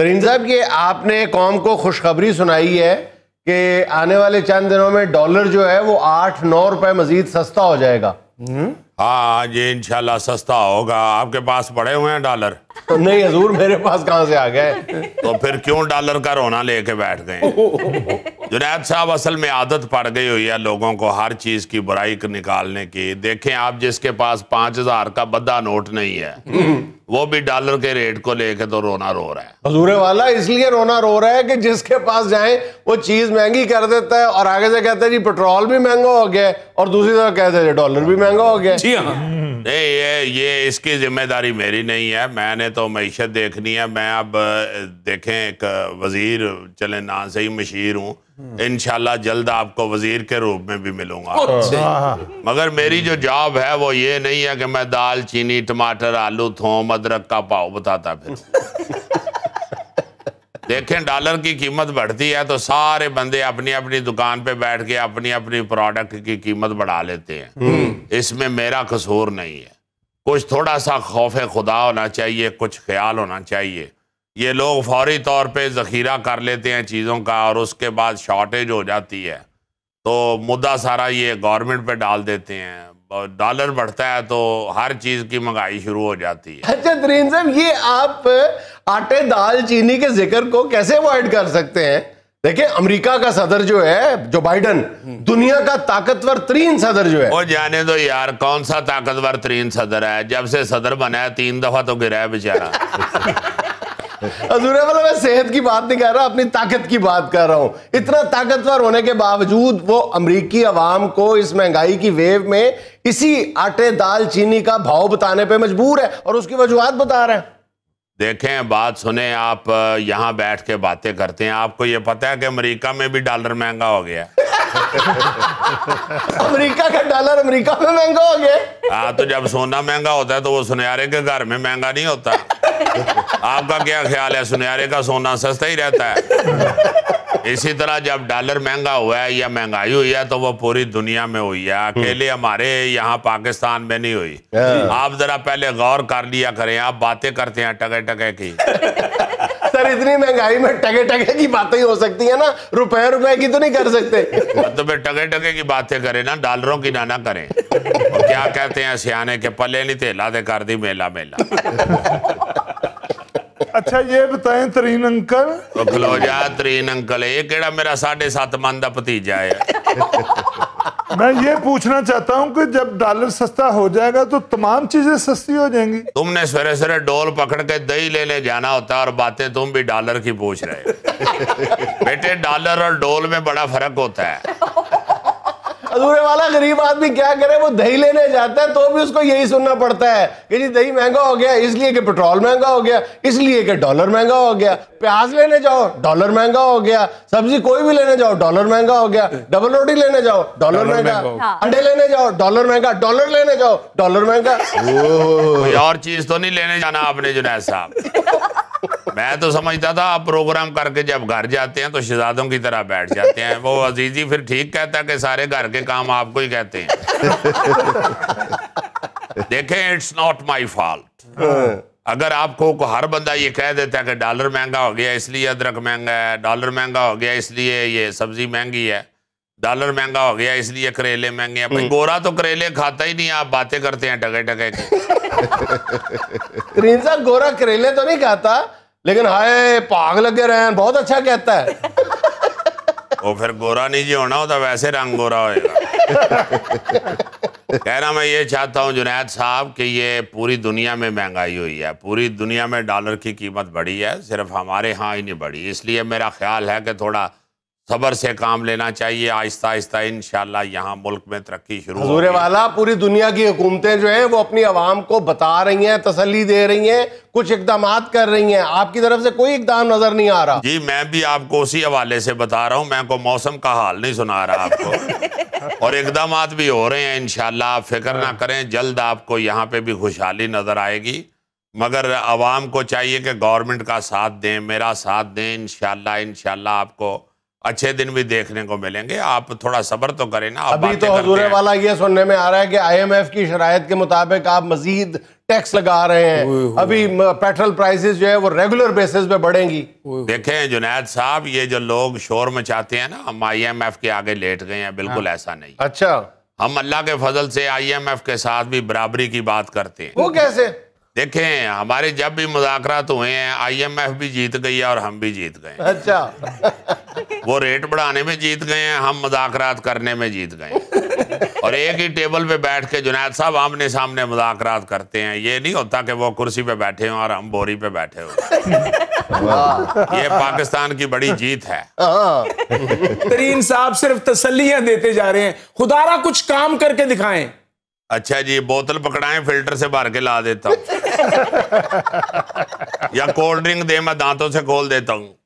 तरीन साहब ये आपने कौम को खुशखबरी सुनाई है कि आने वाले चंद दिनों में डॉलर जो है वो आठ नौ रुपए मजीद सस्ता हो जाएगा हाँ जी इनशाला सस्ता होगा आपके पास बड़े हुए हैं डॉलर तो नहीं हजूर मेरे पास कहाँ से आ गए तो फिर क्यों डॉलर का रोना लेके बैठ गए जुनैद साहब असल में आदत पड़ गई हुई है लोगों को हर चीज की बुराई निकालने की देखें आप जिसके पास पांच हजार का बद्दा नोट नहीं है वो भी डॉलर के रेट को लेके तो रोना रो रहा है हजूरे वाला इसलिए रोना रो रहा है कि जिसके पास जाए वो चीज महंगी कर देता है और आगे से कहते हैं जी पेट्रोल भी महंगा हो गया और दूसरी तरफ कहते हैं डॉलर भी महंगा हो गया जी हाँ नहीं ये ये इसकी जिम्मेदारी मेरी नहीं है मैंने तो मीशत देखनी है मैं अब देखें एक वजीर चले ना से ही मशीर हूँ हम्म। इन जल्द आपको वजीर के रूप में भी मिलूंगा अच्छा। अच्छा। मगर मेरी जो जॉब है वो ये नहीं है कि मैं दाल चीनी टमाटर आलू थोम अदरक का पाव बताता फिर देखें डॉलर की कीमत बढ़ती है तो सारे बंदे अपनी अपनी दुकान पे बैठ के अपनी अपनी प्रोडक्ट की कीमत बढ़ा लेते हैं हम्म। इसमें मेरा कसूर नहीं है कुछ थोड़ा सा खौफ खुदा होना चाहिए कुछ ख्याल होना चाहिए ये लोग फौरी तौर पे ज़ख़ीरा कर लेते हैं चीज़ों का और उसके बाद शॉर्टेज हो जाती है तो मुद्दा सारा ये गवर्नमेंट पे डाल देते हैं डॉलर बढ़ता है तो हर चीज़ की महंगाई शुरू हो जाती है अच्छा दरीन साहब ये आप आटे दाल चीनी के जिक्र को कैसे अवॉइड कर सकते हैं देखिए अमेरिका का सदर जो है जो बाइडन दुनिया का ताकतवर तरीन सदर जो है वो जाने दो यार कौन सा ताकतवर तरीन सदर है जब से सदर बना है तीन दफा तो गिरा है बेचारा अधूरा मतलब मैं सेहत की बात नहीं कर रहा अपनी ताकत की बात कर रहा हूं इतना ताकतवर होने के बावजूद वो अमरीकी अवाम को इस महंगाई की वेव में इसी आटे दाल चीनी का भाव बताने पर मजबूर है और उसकी वजूहत बता रहे हैं देखें बात सुने आप यहाँ बैठ के बातें करते हैं आपको ये पता है कि अमेरिका में भी डॉलर महंगा हो गया अमेरिका का डॉलर अमेरिका में महंगा हो गया हाँ तो जब सोना महंगा होता है तो वो सुनहरे के घर में महंगा नहीं होता आपका क्या ख्याल है सुनहरे का सोना सस्ता ही रहता है इसी तरह जब डॉलर महंगा हुआ है या महंगाई हुई है तो वो पूरी दुनिया में हुई है अकेले हम्म। हमारे यहाँ पाकिस्तान में नहीं हुई आप जरा पहले गौर कर लिया करें आप बातें करते हैं टके टके की सर इतनी महंगाई में टके टके की बातें ही हो सकती है ना रुपए रुपए की तो नहीं कर सकते तो फिर टके टके की बातें करें ना डॉलरों की ना ना करें क्या कहते हैं सियाने के पले नहीं थे लादे कर दी मेला मेला अच्छा ये बताए त्रीन अंकल ਉਹ ਖਲੋ ਜਾ ਤਰੀਨ ਅੰਕਲ ਇਹ ਕਿਹੜਾ ਮੇਰਾ 7.5 ਮਨ है मैं ये पूछना चाहता हूँ कि जब डॉलर सस्ता हो जाएगा तो तमाम चीजें सस्ती हो जाएंगी तुमने सवेरे सवेरे डोल पकड़ के दही लेने जाना होता है और बातें तुम भी डॉलर की पूछ रहे बेटे डॉलर और डोल में बड़ा फर्क होता है अधूरे वाला गरीब आदमी क्या करे वो दही लेने जाता है तो भी उसको यही सुनना पड़ता है कि जी दही महंगा हो गया इसलिए कि पेट्रोल महंगा हो गया इसलिए कि डॉलर महंगा हो गया प्याज लेने जाओ डॉलर महंगा हो गया सब्जी कोई भी लेने जाओ डॉलर महंगा हो गया डबल रोटी लेने जाओ डॉलर महंगा अंडे लेने जाओ डॉलर महंगा डॉलर लेने जाओ डॉलर महंगा और चीज तो नहीं लेने जाना आपने जुनैद साहब मैं तो समझता था आप प्रोग्राम करके जब घर जाते हैं तो शहजादों की तरह बैठ जाते हैं वो अजीजी फिर ठीक कहता कि सारे घर के काम आपको ही कहते हैं देखें इट्स नॉट माई फॉल्ट अगर आपको हर बंदा ये कह देता है कि डॉलर महंगा हो गया इसलिए अदरक महंगा है डॉलर महंगा हो गया इसलिए ये सब्जी महंगी है डॉलर महंगा हो गया इसलिए करेले महंगे हैं भाई हम्म। गोरा तो करेले खाता ही नहीं आप बातें करते हैं टके टके गोरा करेले तो नहीं खाता लेकिन हाय भाग लगे रहन बहुत अच्छा कहता है वो फिर गोरा नहीं जी होना होता तो वैसे रंग गोरा होएगा कहना मैं ये चाहता हूँ जुनैद साहब कि ये पूरी दुनिया में महंगाई हुई है पूरी दुनिया में डॉलर की कीमत बढ़ी है सिर्फ हमारे यहाँ ही नहीं बढ़ी इसलिए मेरा ख्याल है कि थोड़ा सबर से काम लेना चाहिए आहिस्ता आहिस्ता इन शाह यहाँ मुल्क में तरक्की शुरू हजूर वाला पूरी दुनिया की हुकूमतें जो हैं वो अपनी आवाम को बता रही हैं तसली दे रही हैं कुछ इकदाम कर रही हैं आपकी तरफ से कोई इकदाम नजर नहीं आ रहा जी मैं भी आपको उसी हवाले से बता रहा हूँ मैं को मौसम का हाल नहीं सुना रहा आपको और इकदाम भी हो रहे हैं इन आप फिक्र ना करें जल्द आपको यहाँ पे भी खुशहाली नजर आएगी मगर आवाम को चाहिए कि गवर्नमेंट का साथ दें मेरा साथ दें इन इनशाला आपको अच्छे दिन भी देखने को मिलेंगे आप थोड़ा सब्र तो करें ना अभी तो हजूरे वाला ये सुनने में आ रहा है कि आईएमएफ की शराय के मुताबिक आप मजीद टैक्स लगा रहे हैं अभी पेट्रोल प्राइसेस जो है वो रेगुलर बेसिस पे बढ़ेंगी देखें जुनैद साहब ये जो लोग शोर में चाहते हैं ना हम आईएमएफ के आगे लेट गए हैं बिल्कुल हाँ। ऐसा नहीं अच्छा हम अल्लाह के फजल से एफ के साथ भी बराबरी की बात करते हैं वो कैसे देखें हमारे जब भी मुजाकरात हुए हैं आईएमएफ भी जीत गई और हम भी जीत गए अच्छा वो रेट बढ़ाने में जीत गए हैं हम मुजाकरात करने में जीत गए और एक ही टेबल पे बैठ के जुनैद साहब आमने सामने मुजाकरात करते हैं ये नहीं होता कि वो कुर्सी पे बैठे हों और हम बोरी पे बैठे हो ये पाकिस्तान की बड़ी जीत है हाँ। तरीन साहब सिर्फ तसलियां देते जा रहे हैं खुदारा कुछ काम करके दिखाएं अच्छा जी बोतल पकड़ाएं फिल्टर से भर के ला देता हूँ या कोल्ड ड्रिंक दे मैं दांतों से खोल देता हूँ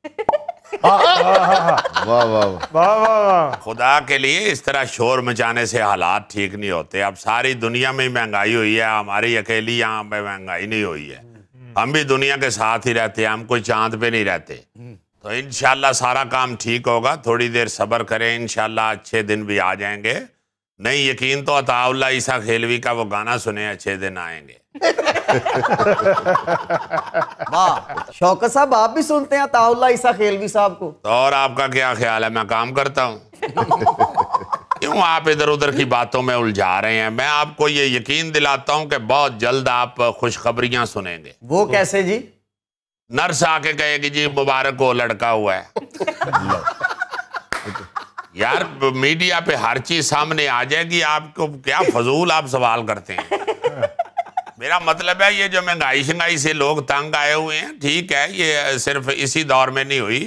खुदा के लिए इस तरह शोर मचाने से हालात ठीक नहीं होते अब सारी दुनिया में महंगाई हुई है हमारी अकेली यहाँ पे महंगाई नहीं हुई है हम भी दुनिया के साथ ही रहते हैं हम कोई चांद पे नहीं रहते तो इनशाला सारा काम ठीक होगा थोड़ी देर सबर करें इनशाला अच्छे दिन भी आ जाएंगे नहीं यकीन तो अताउल्ला ईसा खेलवी का वो गाना सुने अच्छे दिन आएंगे वाह शौकत साहब आप भी सुनते हैं अताउल्ला ईसा खेलवी साहब को तो और आपका क्या ख्याल है मैं काम करता हूँ क्यों आप इधर उधर की बातों में उलझा रहे हैं मैं आपको ये यकीन दिलाता हूँ कि बहुत जल्द आप खुशखबरियां सुनेंगे वो कैसे जी नर्स आके कहेगी जी मुबारक हो लड़का हुआ है यार मीडिया पे हर चीज सामने आ जाएगी आपको क्या फजूल आप सवाल करते हैं मेरा मतलब है ये जो महंगाई शंगाई से लोग तंग आए हुए हैं ठीक है ये सिर्फ इसी दौर में नहीं हुई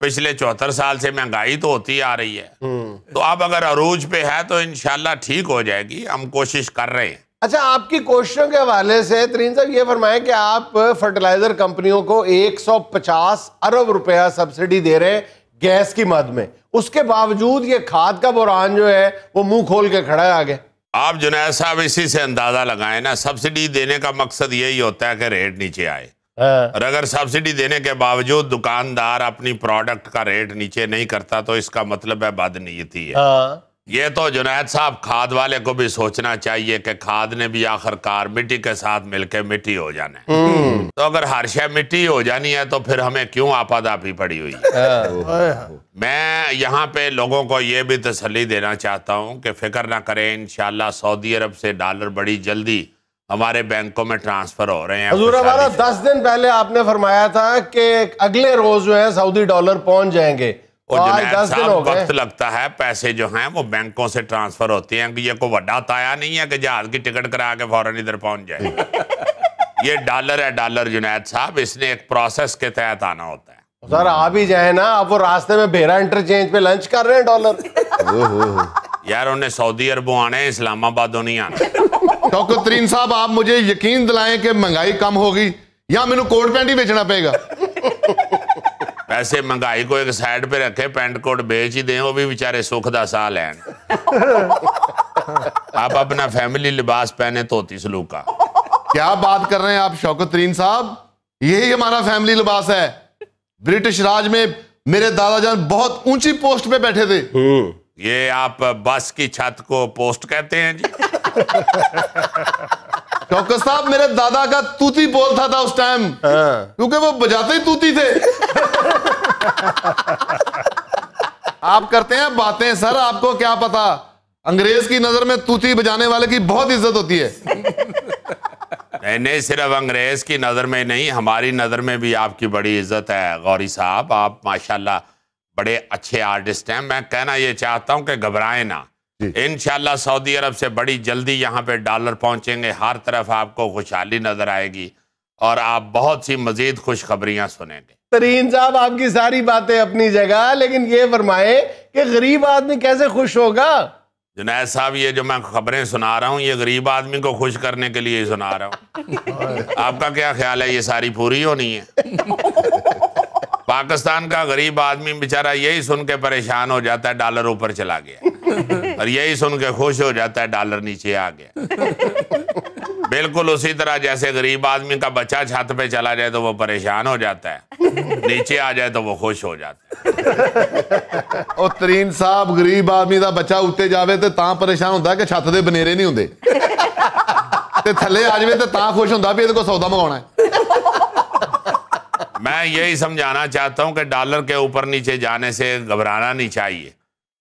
पिछले चौहत्तर साल से महंगाई तो होती आ रही है हम्म। तो अब अगर अरूज पे है तो इनशाला ठीक हो जाएगी हम कोशिश कर रहे हैं अच्छा आपकी कोशिशों के हवाले से तरीन साहब ये फरमाएं कि आप फर्टिलाइजर कंपनियों को 150 अरब रुपया सब्सिडी दे रहे हैं गैस की मद में उसके बावजूद ये खाद का बुरान जो है वो मुंह खोल के खड़ा है आगे आप जुनैद साहब इसी से अंदाजा लगाए ना सब्सिडी देने का मकसद यही होता है कि रेट नीचे आए हाँ। और अगर सब्सिडी देने के बावजूद दुकानदार अपनी प्रोडक्ट का रेट नीचे नहीं करता तो इसका मतलब है बदनीयती है हाँ। ये तो जुनैद साहब खाद वाले को भी सोचना चाहिए कि खाद ने भी आखिरकार मिट्टी के साथ मिलकर मिट्टी हो जाना है तो अगर हर शय मिट्टी हो जानी है तो फिर हमें क्यों आपादापी पड़ी हुई हाँ, तो है मैं यहाँ पे लोगों को ये भी तसली देना चाहता हूँ कि फिक्र ना करें इन सऊदी अरब से डॉलर बड़ी जल्दी हमारे बैंकों में ट्रांसफर हो रहे हैं हमारा दस दिन पहले आपने फरमाया था कि अगले रोज जो है सऊदी डॉलर पहुंच जाएंगे और वक्त लगता है पैसे जो हैं वो बैंकों से ट्रांसफर होते हैं ये ताया नहीं है कि जहाज की टिकट करा के फौरन इधर पहुंच जाए ये डॉलर है डॉलर जुनेद साहब इसने एक प्रोसेस के तहत आना होता है सर आप ही जाए ना आप वो रास्ते में बेरा इंटरचेंज पे लंच कर रहे हैं डॉलर यार उन्हें सऊदी अरबों आने इस्लामाबादों नहीं आना डॉक्टर तरीन साहब आप मुझे यकीन दिलाएं कि महंगाई कम होगी या मेनू कोट पैंट ही बेचना पेगा ऐसे महंगाई को एक साइड पे रखे पेंट कोट बेच ही दें वो भी बेचारे सुख का सह ਲੈਣ आप अपना फैमिली लिबास पहने धोती सलूक का क्या बात कर रहे हैं आप शौकत तरीन साहब यही हमारा फैमिली लिबास है ब्रिटिश राज में मेरे दादा जान बहुत ऊंची पोस्ट पे बैठे थे हम्म, ये आप बस की छत को पोस्ट कहते हैं जी डॉक्टर साहब मेरे दादा का तूती बोलता था उस टाइम हाँ। क्योंकि वो बजाते ही तूती थे आप करते हैं बातें सर आपको क्या पता अंग्रेज की नजर में तूती बजाने वाले की बहुत इज्जत होती है नहीं सिर्फ अंग्रेज की नजर में नहीं हमारी नजर में भी आपकी बड़ी इज्जत है गौरी साहब आप माशाल्लाह बड़े अच्छे आर्टिस्ट हैं मैं कहना ये चाहता हूं कि घबराए ना इन सऊदी अरब से बड़ी जल्दी यहाँ पे डॉलर पहुंचेंगे हर तरफ आपको खुशहाली नजर आएगी और आप बहुत सी मजीद खुशखबरियाँ सुनेंगे तरीन साहब आपकी सारी बातें अपनी जगह लेकिन ये फरमाए कि गरीब आदमी कैसे खुश होगा जुनेद साहब ये जो मैं खबरें सुना रहा हूँ ये गरीब आदमी को खुश करने के लिए सुना रहा हूँ आपका क्या ख्याल है ये सारी पूरी होनी है पाकिस्तान का गरीब आदमी बेचारा यही सुन के परेशान हो जाता है डॉलर ऊपर चला गया और यही सुन के खुश हो जाता है डॉलर नीचे आ गया बिल्कुल उसी तरह जैसे गरीब आदमी का बच्चा छत पे चला जाए तो वो परेशान हो जाता है नीचे आ जाए तो वो खुश हो जाता है और तरीन साहब गरीब आदमी का बच्चा उत्ते जाए तो ता परेशान होता है कि छत के बनेरे नहीं होंगे ਤੇ ਥੱਲੇ ਆ ਜਵੇ ਤੇ खुश होंगे भी ਵੀ ਇਹਦੇ ਕੋਲ ਸੌਦਾ है मैं यही समझाना चाहता हूं कि डॉलर के ऊपर नीचे जाने से घबराना नहीं चाहिए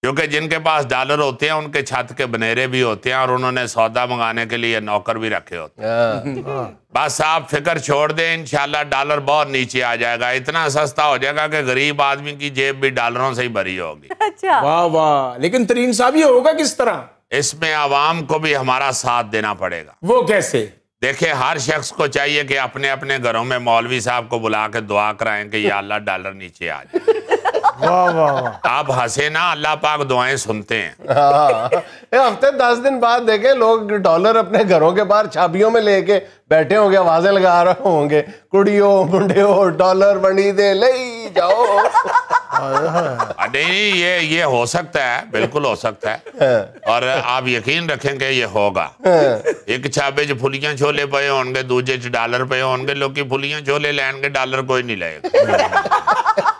क्योंकि जिनके पास डॉलर होते हैं उनके छत के बनेरे भी होते हैं और उन्होंने सौदा मंगाने के लिए नौकर भी रखे होते हैं हाँ। बस आप फिक्र छोड़ दें इनशाला डॉलर बहुत नीचे आ जाएगा इतना सस्ता हो जाएगा कि गरीब आदमी की जेब भी डॉलरों से ही भरी होगी अच्छा वाह वाह लेकिन तरीन साहब ये होगा किस तरह इसमें आवाम को भी हमारा साथ देना पड़ेगा वो कैसे देखिये हर शख्स को चाहिए कि अपने अपने घरों में मौलवी साहब को बुला के दुआ कराएं कि ये अल्लाह डॉलर नीचे आ जाए वाह वाह आप हंसे ना अल्लाह पाक दुआएं सुनते हैं ये हाँ। हफ्ते दस दिन बाद देखे लोग डॉलर अपने घरों के बाहर छाबियों में लेके बैठे होंगे आवाजें लगा रहे होंगे कुड़ियों मुंडियों डॉलर बनी दे ले जाओ नहीं ये ये हो सकता है बिल्कुल हो सकता है हाँ। और आप यकीन रखेंगे ये होगा हाँ। एक छाबे जो फुलिया छोले पे होंगे दूजे च डॉलर पे होंगे लोग की फुलिया छोले लैन के डॉलर कोई नहीं लेगा